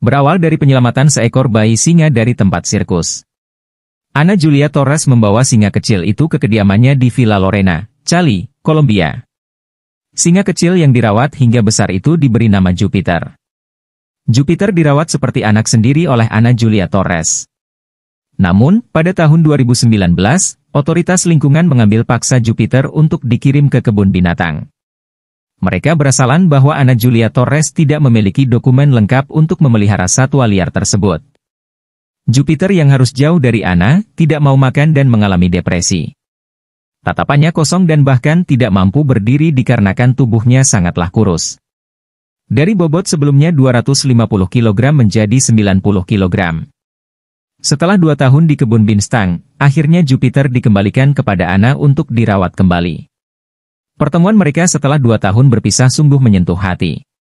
Berawal dari penyelamatan seekor bayi singa dari tempat sirkus. Ana Julia Torres membawa singa kecil itu ke kediamannya di Villa Lorena, Cali, Kolombia. Singa kecil yang dirawat hingga besar itu diberi nama Jupiter. Jupiter dirawat seperti anak sendiri oleh Ana Julia Torres. Namun, pada tahun 2019, otoritas lingkungan mengambil paksa Jupiter untuk dikirim ke kebun binatang. Mereka berasalan bahwa Ana Julia Torres tidak memiliki dokumen lengkap untuk memelihara satwa liar tersebut. Jupiter yang harus jauh dari Ana, tidak mau makan dan mengalami depresi. Tatapannya kosong dan bahkan tidak mampu berdiri dikarenakan tubuhnya sangatlah kurus. Dari bobot sebelumnya 250 kg menjadi 90 kg. Setelah dua tahun di kebun binstang, akhirnya Jupiter dikembalikan kepada Ana untuk dirawat kembali. Pertemuan mereka setelah dua tahun berpisah sungguh menyentuh hati.